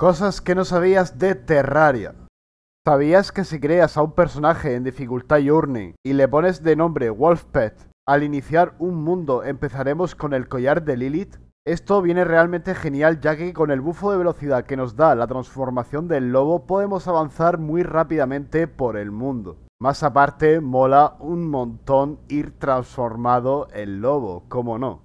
Cosas que no sabías de Terraria. ¿Sabías que si creas a un personaje en dificultad Journey y le pones de nombre Wolfpet, al iniciar un mundo empezaremos con el collar de Lilith? Esto viene realmente genial ya que con el bufo de velocidad que nos da la transformación del lobo podemos avanzar muy rápidamente por el mundo. Más aparte, mola un montón ir transformado en lobo, ¿cómo no.